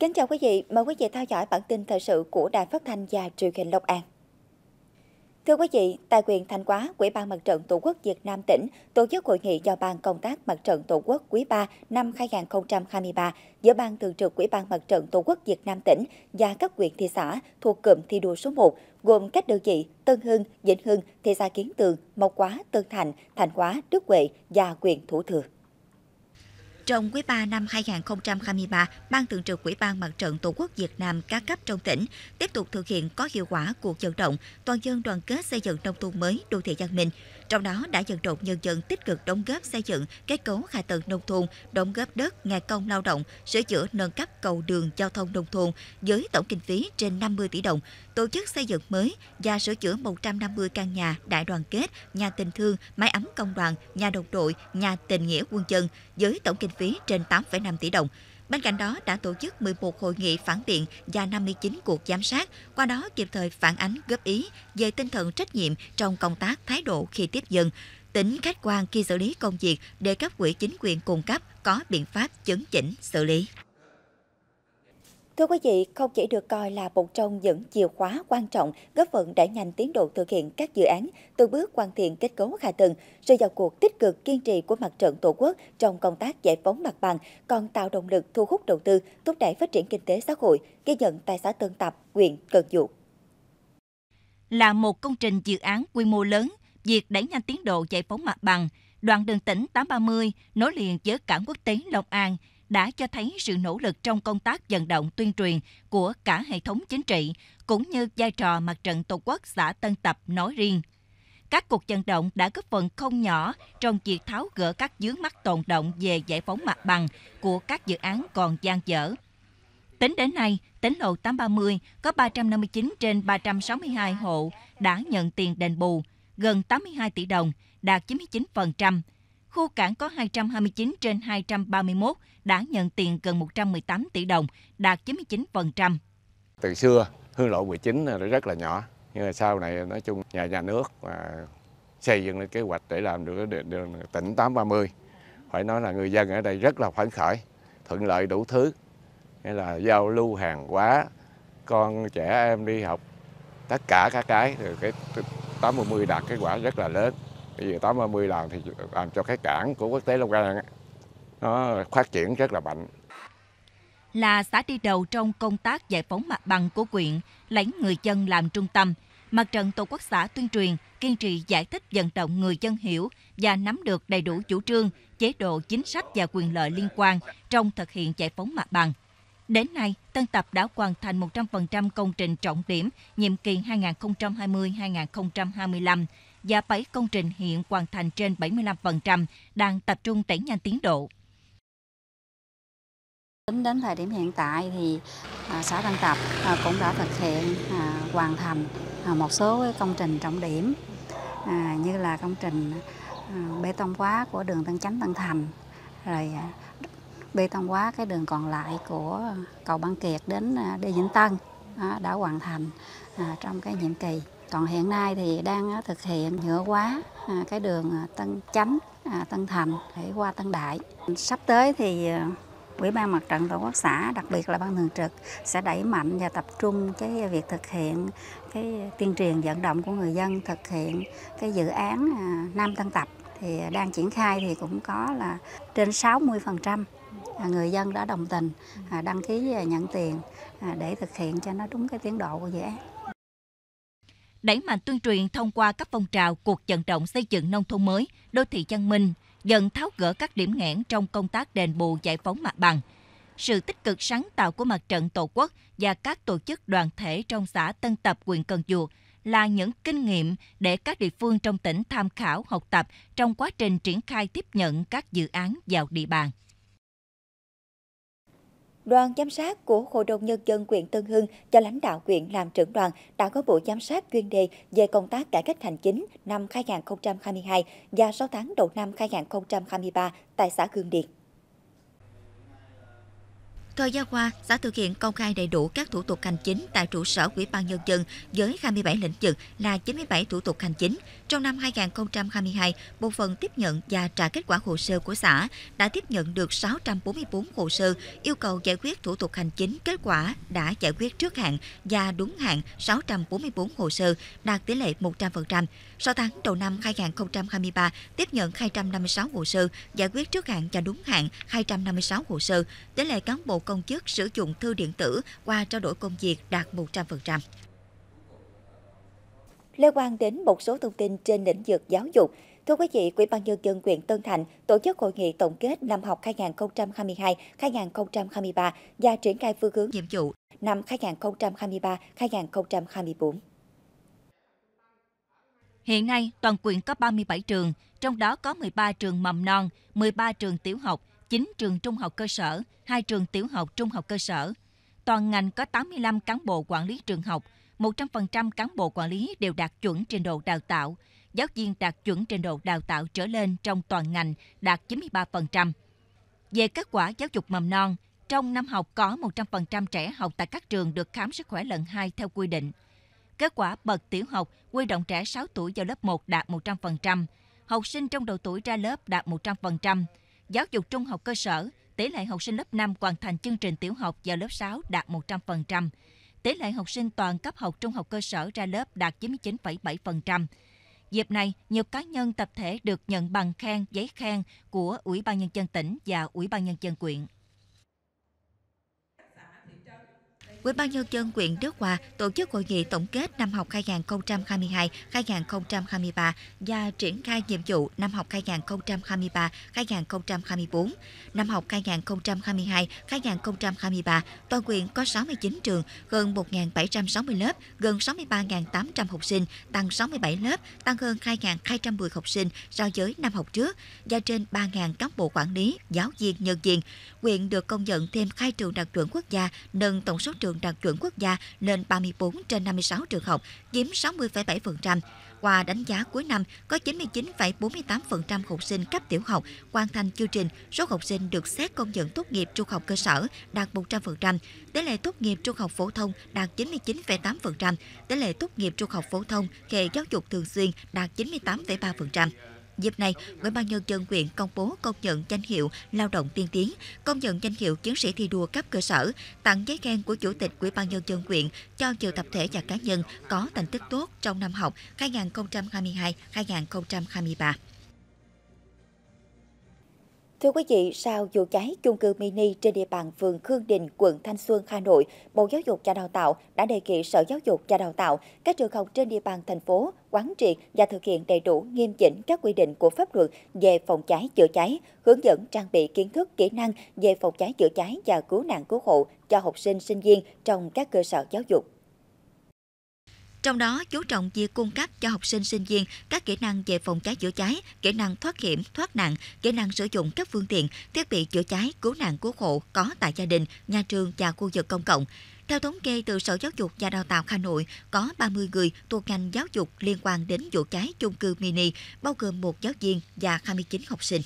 Kính chào quý vị, mời quý vị theo dõi bản tin thời sự của Đài Phát thanh và Truyền hình Long An. Thưa quý vị, tại quyền Thanh Quá, Ủy ban Mặt trận Tổ quốc Việt Nam tỉnh tổ chức hội nghị do Ban Công tác Mặt trận Tổ quốc quý 3 năm 2023 giữa Ban Thường trực Ủy ban Mặt trận Tổ quốc Việt Nam tỉnh và các huyện thị xã thuộc cụm thi đua số 1 gồm các đơn vị Tân Hưng, Vĩnh Hưng, thị xã Kiến Tường, Mộc Quá, Tân Thành, Thành Quá, Đức Huệ và huyện Thủ Thừa. Trong quý 3 năm 2023, Ban Thường trực Ủy ban Mặt trận Tổ quốc Việt Nam các cấp trong tỉnh tiếp tục thực hiện có hiệu quả cuộc vận động toàn dân đoàn kết xây dựng nông thôn mới, đô thị văn minh, trong đó đã dần động nhân dân tích cực đóng góp xây dựng kết cấu hạ tầng nông thôn, đóng góp đất, ngày công lao động, sửa chữa nâng cấp cầu đường giao thông nông thôn với tổng kinh phí trên 50 tỷ đồng, tổ chức xây dựng mới và sửa chữa 150 căn nhà đại đoàn kết, nhà tình thương, mái ấm công đoàn, nhà đồng đội, nhà tình nghĩa quân dân với tổng kinh phí trên 8,5 tỷ đồng. Bên cạnh đó đã tổ chức 11 hội nghị phản biện và 59 cuộc giám sát, qua đó kịp thời phản ánh góp ý về tinh thần trách nhiệm trong công tác thái độ khi tiếp dân, tính khách quan khi xử lý công việc để các quỹ chính quyền cung cấp có biện pháp chấn chỉnh xử lý. Thưa quý vị, không chỉ được coi là một trong những chìa khóa quan trọng góp phần đẩy nhanh tiến độ thực hiện các dự án, từ bước hoàn thiện kết cấu hạ tầng, sự vào cuộc tích cực kiên trì của mặt trận Tổ quốc trong công tác giải phóng mặt bằng còn tạo động lực thu hút đầu tư, thúc đẩy phát triển kinh tế xã hội, ghi nhận tại xã Tân Tập, huyện Cần Duộc. Là một công trình dự án quy mô lớn, việc đẩy nhanh tiến độ giải phóng mặt bằng, đoạn đường tỉnh 830 nối liền với cảng quốc tế Long An đã cho thấy sự nỗ lực trong công tác vận động tuyên truyền của cả hệ thống chính trị, cũng như vai trò mặt trận Tổ quốc xã Tân Tập nói riêng. Các cuộc vận động đã góp phần không nhỏ trong việc tháo gỡ các dướng mắt tồn động về giải phóng mặt bằng của các dự án còn gian dở. Tính đến nay, tỉnh lộ 830 có 359 trên 362 hộ đã nhận tiền đền bù, gần 82 tỷ đồng, đạt 99%, khu cảng có 229 trên 231 đã nhận tiền gần 118 tỷ đồng, đạt 99%. Từ xưa, hương lộ 19 rất là nhỏ, nhưng mà sau này nói chung nhà nhà nước và xây dựng lên kế hoạch để làm được đường, đường tỉnh 830. Phải nói là người dân ở đây rất là phấn khởi, thuận lợi đủ thứ, nghĩa là giao lưu hàng hóa, con trẻ em đi học, tất cả các cái, cái 830 đạt kết quả rất là lớn bây giờ 80 lần thì làm cho cái cảng của quốc tế Long An nó phát triển rất là mạnh là xã đi đầu trong công tác giải phóng mặt bằng của quyện, lấy người dân làm trung tâm. Mặt trận Tổ quốc xã tuyên truyền, kiên trì giải thích vận động người dân hiểu và nắm được đầy đủ chủ trương, chế độ, chính sách và quyền lợi liên quan trong thực hiện giải phóng mặt bằng. Đến nay, Tân Tập đã hoàn thành 100% công trình trọng điểm nhiệm kỳ 2020-2025, và 7 công trình hiện hoàn thành trên 75%, đang tập trung đẩy nhanh tiến độ. Tính đến thời điểm hiện tại thì à, xã Tân Tập à, cũng đã thực hiện à, hoàn thành một số công trình trọng điểm như là công trình bê tông hóa của đường Tân Chánh Tân Thành, rồi bê tông hóa cái đường còn lại của cầu Băng Kiệt đến Đê Vĩnh Tân đã hoàn thành trong cái nhiệm kỳ. Còn hiện nay thì đang ờ, thực hiện nhựa quá à, cái đường à, Tân Chánh, à, Tân Thành để qua Tân Đại. Sắp tới thì ờ, Ủy ban Mặt trận Tổ quốc xã, đặc biệt là ban thường trực sẽ đẩy mạnh và tập trung cái việc thực hiện cái tuyên truyền vận động của người dân thực hiện cái dự án Nam Tân Tập thì đang triển khai thì cũng có là trên 60% người dân đã đồng tình đăng ký nhận tiền để thực hiện cho nó đúng cái tiến độ của dự án đẩy mạnh tuyên truyền thông qua các phong trào cuộc vận động xây dựng nông thôn mới, đô thị văn minh, dần tháo gỡ các điểm nghẽn trong công tác đền bù giải phóng mặt bằng. Sự tích cực sáng tạo của mặt trận Tổ quốc và các tổ chức đoàn thể trong xã Tân Tập, huyện Cần Duộc là những kinh nghiệm để các địa phương trong tỉnh tham khảo học tập trong quá trình triển khai tiếp nhận các dự án vào địa bàn. Đoàn giám sát của Hội đồng Nhân dân huyện Tân Hưng cho lãnh đạo huyện làm trưởng đoàn đã có buổi giám sát chuyên đề về công tác cải cách hành chính năm 2022 và 6 tháng đầu năm 2023 tại xã Hương Điền. Thời gian qua, xã thực hiện công khai đầy đủ các thủ tục hành chính tại trụ sở Ủy ban Nhân dân với 27 lĩnh vực là 97 thủ tục hành chính. Trong năm 2022, bộ phận tiếp nhận và trả kết quả hồ sơ của xã đã tiếp nhận được 644 hồ sơ yêu cầu giải quyết thủ tục hành chính kết quả đã giải quyết trước hạn và đúng hạn 644 hồ sơ, đạt tỷ lệ 100%. 6 tháng đầu năm 2023 tiếp nhận 256 hồ sơ, giải quyết trước hạn và đúng hạn 256 hồ sơ. Tỷ lệ cán bộ công chức sử dụng thư điện tử qua trao đổi công việc đạt 100%. Liên quan đến một số thông tin trên lĩnh vực giáo dục, Thưa quý vị, Ủy ban Nhân dân huyện Tân Thạnh tổ chức hội nghị tổng kết năm học 2022-2023 và triển khai phương hướng nhiệm vụ năm 2023-2024. Hiện nay, toàn quyền có 37 trường, trong đó có 13 trường mầm non, 13 trường tiểu học, 9 trường trung học cơ sở, 2 trường tiểu học trung học cơ sở. Toàn ngành có 85 cán bộ quản lý trường học, 100% cán bộ quản lý đều đạt chuẩn trình độ đào tạo, giáo viên đạt chuẩn trình độ đào tạo trở lên trong toàn ngành đạt 93%. Về kết quả giáo dục mầm non, trong năm học có 100% trẻ học tại các trường được khám sức khỏe lần 2 theo quy định – Kết quả bậc tiểu học, quy động trẻ 6 tuổi vào lớp 1 đạt 100%, học sinh trong độ tuổi ra lớp đạt 100%. Giáo dục trung học cơ sở, tỷ lệ học sinh lớp 5 hoàn thành chương trình tiểu học vào lớp 6 đạt 100%. Tỷ lệ học sinh toàn cấp học trung học cơ sở ra lớp đạt 99,7%. Dịp này, nhiều cá nhân tập thể được nhận bằng khen, giấy khen của Ủy ban Nhân dân tỉnh và Ủy ban Nhân dân quyện. Ủy ban nhân dân huyện Đức Hòa tổ chức hội nghị tổng kết năm học 2022-2023 và triển khai nhiệm vụ năm học 2023-2024. Năm học 2022-2023, toàn huyện có 69 trường, gần 1.760 lớp, gần 63.800 học sinh, tăng 67 lớp, tăng hơn 2.210 học sinh so với năm học trước và trên 3.000 cán bộ quản lý, giáo viên, nhân viên. Huyện được công nhận thêm khai trường đạt chuẩn quốc gia, nâng tổng số trường trường đạt chuẩn quốc gia lên 34 trên 56 trường học, chiếm 60,7%. Qua đánh giá cuối năm, có 99,48% học sinh cấp tiểu học hoàn thành chương trình, số học sinh được xét công nhận tốt nghiệp trung học cơ sở đạt 100%, tỷ lệ tốt nghiệp trung học phổ thông đạt 99,8%, tỷ lệ tốt nghiệp trung học phổ thông hệ giáo dục thường xuyên đạt 98,3%. Dịp này, Ủy ban nhân dân huyện công bố công nhận danh hiệu lao động tiên tiến, công nhận danh hiệu chiến sĩ thi đua cấp cơ sở, tặng giấy khen của Chủ tịch Ủy ban nhân dân huyện cho nhiều tập thể và cá nhân có thành tích tốt trong năm học 2022-2023. Thưa quý vị, sau vụ cháy chung cư mini trên địa bàn phường Khương Đình, quận Thanh Xuân, Hà Nội, Bộ Giáo dục và Đào tạo đã đề nghị Sở Giáo dục và Đào tạo, các trường học trên địa bàn thành phố quán triệt và thực hiện đầy đủ nghiêm chỉnh các quy định của pháp luật về phòng cháy chữa cháy, hướng dẫn trang bị kiến thức, kỹ năng về phòng cháy chữa cháy và cứu nạn cứu hộ cho học sinh sinh viên trong các cơ sở giáo dục. Trong đó chú trọng việc cung cấp cho học sinh sinh viên các kỹ năng về phòng cháy chữa cháy, kỹ năng thoát hiểm, thoát nạn, kỹ năng sử dụng các phương tiện, thiết bị chữa cháy, cứu nạn cứu hộ có tại gia đình, nhà trường và khu vực công cộng. Theo thống kê từ Sở Giáo dục và Đào tạo Hà Nội, có 30 người thuộc ngành giáo dục liên quan đến vụ cháy chung cư mini, bao gồm một giáo viên và 29 học sinh.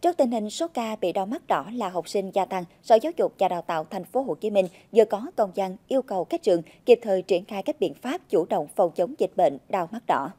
Trước tình hình số ca bị đau mắt đỏ là học sinh gia tăng, Sở Giáo dục và Đào tạo thành phố Hồ Chí Minh vừa có công văn yêu cầu các trường kịp thời triển khai các biện pháp chủ động phòng chống dịch bệnh đau mắt đỏ.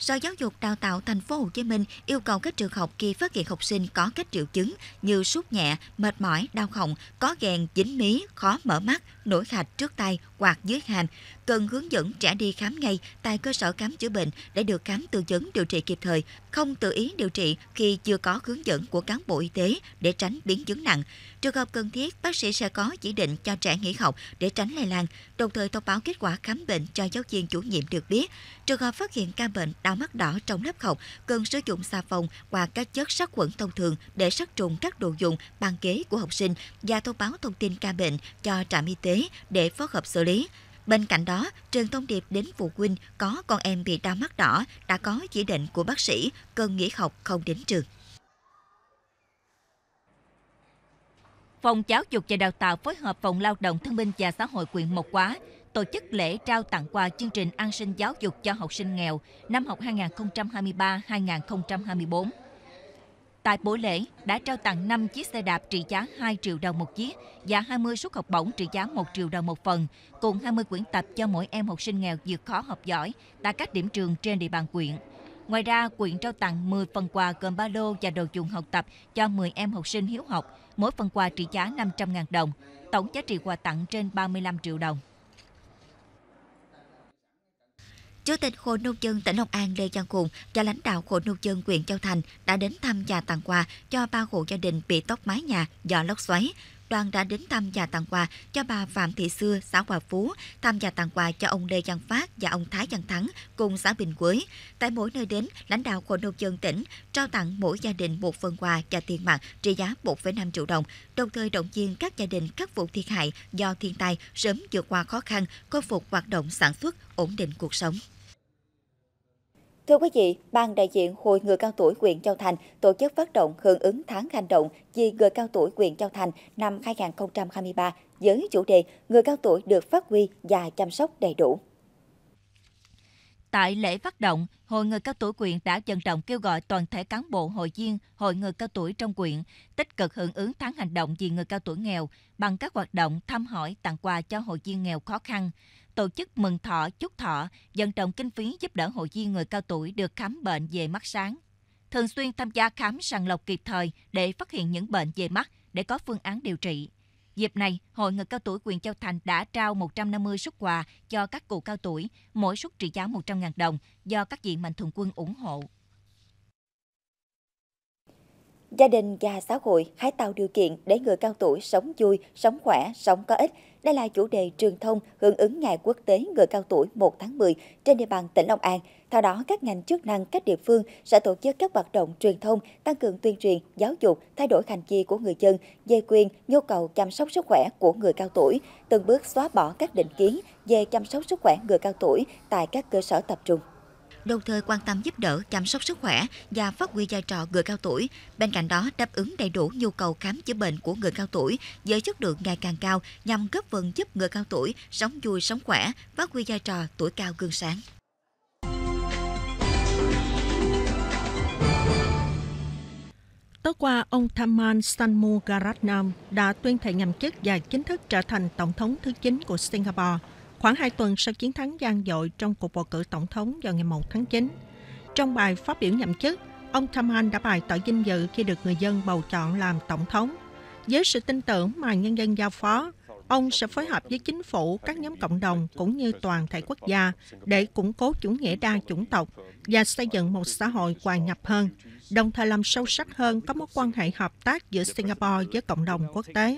Sở Giáo dục Đào tạo Thành phố Hồ Chí Minh yêu cầu các trường học khi phát hiện học sinh có các triệu chứng như sốt nhẹ, mệt mỏi, đau họng, có gèn dính mí, khó mở mắt, nổi hạch trước tay hoặc dưới hàm, cần hướng dẫn trẻ đi khám ngay tại cơ sở khám chữa bệnh để được khám tư vấn điều trị kịp thời, không tự ý điều trị khi chưa có hướng dẫn của cán bộ y tế để tránh biến chứng nặng. Trường hợp cần thiết, bác sĩ sẽ có chỉ định cho trẻ nghỉ học để tránh lây lan, đồng thời thông báo kết quả khám bệnh cho giáo viên chủ nhiệm được biết. Trường hợp phát hiện ca bệnh đã đau mắt đỏ trong lớp học cần sử dụng xà phòng và các chất sát khuẩn thông thường để sát trùng các đồ dùng, bàn ghế của học sinh và thông báo thông tin ca bệnh cho trạm y tế để phối hợp xử lý. Bên cạnh đó, trường thông điệp đến phụ huynh có con em bị đau mắt đỏ đã có chỉ định của bác sĩ, cần nghỉ học không đến trường. Phòng Giáo dục và Đào tạo phối hợp Phòng Lao động Thương binh và Xã hội quyện Mộc Quá tổ chức lễ trao tặng quà chương trình an sinh giáo dục cho học sinh nghèo năm học 2023-2024. Tại buổi lễ đã trao tặng 5 chiếc xe đạp trị giá 2 triệu đồng một chiếc và 20 suất học bổng trị giá 1 triệu đồng một phần, cùng 20 quyển tập cho mỗi em học sinh nghèo vượt khó học giỏi tại các điểm trường trên địa bàn quyện. Ngoài ra, quyện trao tặng 10 phần quà gồm ba lô và đồ dùng học tập cho 10 em học sinh hiếu học, mỗi phần quà trị giá 500.000 đồng, tổng giá trị quà tặng trên 35 triệu đồng. Chủ tịch Hội Nông dân tỉnh Long An Lê Văn Cùng và lãnh đạo Hội Nông dân huyện Châu Thành đã đến thăm và tặng quà cho ba hộ gia đình bị tốc mái nhà do lốc xoáy. Đoàn đã đến thăm và tặng quà cho bà Phạm Thị Xưa, xã Hòa Phú, thăm và tặng quà cho ông Lê Văn Phát và ông Thái Văn Thắng cùng xã Bình Quế. Tại mỗi nơi đến, lãnh đạo Hội Nông dân tỉnh trao tặng mỗi gia đình một phần quà và tiền mặt trị giá 1,5 triệu đồng, đồng thời động viên các gia đình khắc phục thiệt hại do thiên tai sớm vượt qua khó khăn, khôi phục hoạt động sản xuất, ổn định cuộc sống. Thưa quý vị, Ban đại diện Hội người cao tuổi huyện Châu Thành tổ chức phát động hưởng ứng tháng hành động vì người cao tuổi huyện Châu Thành năm 2023 với chủ đề Người cao tuổi được phát huy và chăm sóc đầy đủ. Tại lễ phát động, Hội người cao tuổi quyện đã vận trọng kêu gọi toàn thể cán bộ, hội viên, hội người cao tuổi trong quyện tích cực hưởng ứng tháng hành động vì người cao tuổi nghèo bằng các hoạt động thăm hỏi, tặng quà cho hội viên nghèo khó khăn, tổ chức mừng thọ, chúc thọ, vận động kinh phí giúp đỡ hội viên người cao tuổi được khám bệnh về mắt sáng. Thường xuyên tham gia khám sàng lọc kịp thời để phát hiện những bệnh về mắt để có phương án điều trị. Dịp này, Hội người cao tuổi quyền Châu Thành đã trao 150 xuất quà cho các cụ cao tuổi, mỗi suất trị giá 100.000 đồng do các vị mạnh thường quân ủng hộ. Gia đình và xã hội hãy tạo điều kiện để người cao tuổi sống vui, sống khỏe, sống có ích – đây là chủ đề truyền thông hưởng ứng Ngày Quốc tế Người Cao Tuổi 1 tháng 10 trên địa bàn tỉnh Long An. Theo đó, các ngành chức năng, các địa phương sẽ tổ chức các hoạt động truyền thông, tăng cường tuyên truyền, giáo dục, thay đổi hành vi của người dân về quyền, nhu cầu chăm sóc sức khỏe của người cao tuổi, từng bước xóa bỏ các định kiến về chăm sóc sức khỏe người cao tuổi tại các cơ sở tập trung đồng thời quan tâm giúp đỡ chăm sóc sức khỏe và phát huy vai trò người cao tuổi. Bên cạnh đó, đáp ứng đầy đủ nhu cầu khám chữa bệnh của người cao tuổi với chất lượng ngày càng cao nhằm góp phần giúp người cao tuổi sống vui, sống khỏe, phát huy vai trò tuổi cao gương sáng. Tối qua, ông Thamman Sanmu Sanmugaratnam đã tuyên thệ nhậm chức và chính thức trở thành Tổng thống thứ 9 của Singapore – khoảng 2 tuần sau chiến thắng gian dội trong cuộc bầu cử tổng thống vào ngày 1 tháng 9. Trong bài phát biểu nhậm chức, ông Thaman đã bày tỏ vinh dự khi được người dân bầu chọn làm tổng thống. Với sự tin tưởng mà nhân dân giao phó, Ông sẽ phối hợp với chính phủ, các nhóm cộng đồng cũng như toàn thể quốc gia để củng cố chủ nghĩa đa chủng tộc và xây dựng một xã hội hòa nhập hơn, đồng thời làm sâu sắc hơn các mối quan hệ hợp tác giữa Singapore với cộng đồng quốc tế.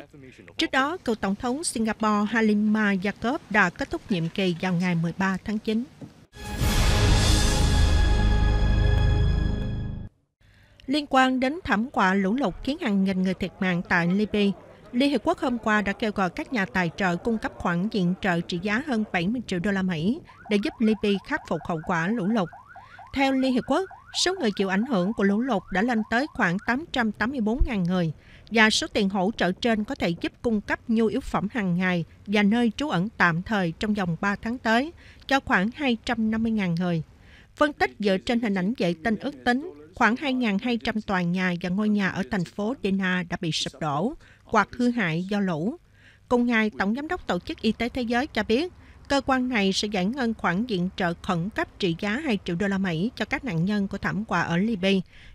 Trước đó, cựu Tổng thống Singapore Halima Yacob đã kết thúc nhiệm kỳ vào ngày 13 tháng 9. Liên quan đến thảm họa lũ lụt khiến hàng nghìn người thiệt mạng tại Libya, Liên Hiệp Quốc hôm qua đã kêu gọi các nhà tài trợ cung cấp khoản viện trợ trị giá hơn 70 triệu đô la Mỹ để giúp Libya khắc phục hậu quả lũ lụt. Theo Liên Hiệp Quốc, số người chịu ảnh hưởng của lũ lụt đã lên tới khoảng 884.000 người và số tiền hỗ trợ trên có thể giúp cung cấp nhu yếu phẩm hàng ngày và nơi trú ẩn tạm thời trong vòng 3 tháng tới cho khoảng 250.000 người. Phân tích dựa trên hình ảnh vệ tinh ước tính, khoảng 2.200 tòa nhà và ngôi nhà ở thành phố Dena đã bị sụp đổ, hoặc hư hại do lũ. Cùng ngày, Tổng Giám đốc Tổ chức Y tế Thế giới cho biết, cơ quan này sẽ giải ngân khoản viện trợ khẩn cấp trị giá 2 triệu đô la Mỹ cho các nạn nhân của thảm họa ở Libya,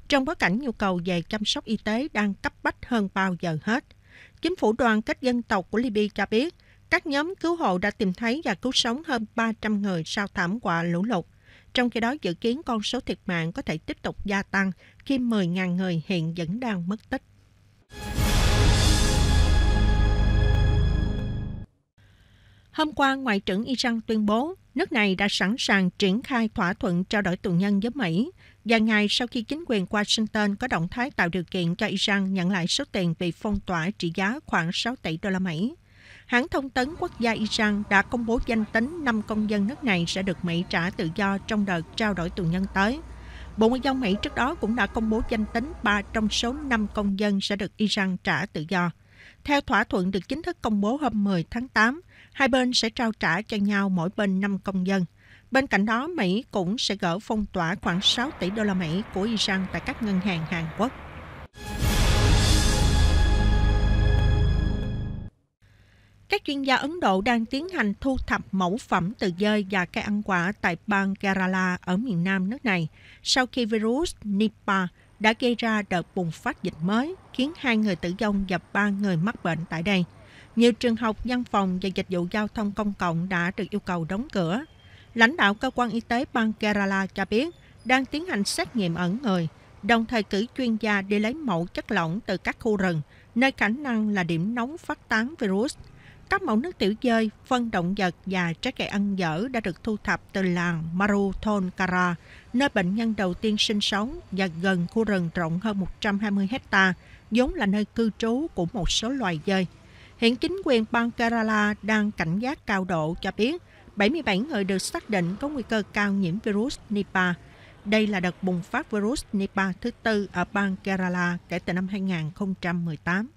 trong bối cảnh nhu cầu về chăm sóc y tế đang cấp bách hơn bao giờ hết. Chính phủ đoàn kết dân tộc của Libya cho biết, các nhóm cứu hộ đã tìm thấy và cứu sống hơn 300 người sau thảm họa lũ lụt. Trong khi đó, dự kiến con số thiệt mạng có thể tiếp tục gia tăng khi 10.000 người hiện vẫn đang mất tích. Hôm qua, Ngoại trưởng Iran tuyên bố nước này đã sẵn sàng triển khai thỏa thuận trao đổi tù nhân với Mỹ, vài ngày sau khi chính quyền Washington có động thái tạo điều kiện cho Iran nhận lại số tiền bị phong tỏa trị giá khoảng 6 tỷ đô la Mỹ. Hãng thông tấn quốc gia Iran đã công bố danh tính 5 công dân nước này sẽ được Mỹ trả tự do trong đợt trao đổi tù nhân tới. Bộ Ngoại giao Mỹ trước đó cũng đã công bố danh tính 3 trong số 5 công dân sẽ được Iran trả tự do. Theo thỏa thuận được chính thức công bố hôm 10 tháng 8, Hai bên sẽ trao trả cho nhau mỗi bên 5 công dân. Bên cạnh đó, Mỹ cũng sẽ gỡ phong tỏa khoảng 6 tỷ đô la Mỹ của Iran tại các ngân hàng Hàn Quốc. Các chuyên gia Ấn Độ đang tiến hành thu thập mẫu phẩm từ dơi và cây ăn quả tại bang Kerala ở miền nam nước này, sau khi virus Nipah đã gây ra đợt bùng phát dịch mới, khiến hai người tử vong và ba người mắc bệnh tại đây nhiều trường học, văn phòng và dịch vụ giao thông công cộng đã được yêu cầu đóng cửa. Lãnh đạo cơ quan y tế bang Kerala cho biết đang tiến hành xét nghiệm ẩn người, đồng thời cử chuyên gia đi lấy mẫu chất lỏng từ các khu rừng, nơi khả năng là điểm nóng phát tán virus. Các mẫu nước tiểu dơi, phân động vật và trái cây ăn dở đã được thu thập từ làng Marutonkara, nơi bệnh nhân đầu tiên sinh sống và gần khu rừng rộng hơn 120 hecta, vốn là nơi cư trú của một số loài dơi. Hiện chính quyền bang Kerala đang cảnh giác cao độ cho biết 77 người được xác định có nguy cơ cao nhiễm virus Nipah. Đây là đợt bùng phát virus Nipah thứ tư ở bang Kerala kể từ năm 2018.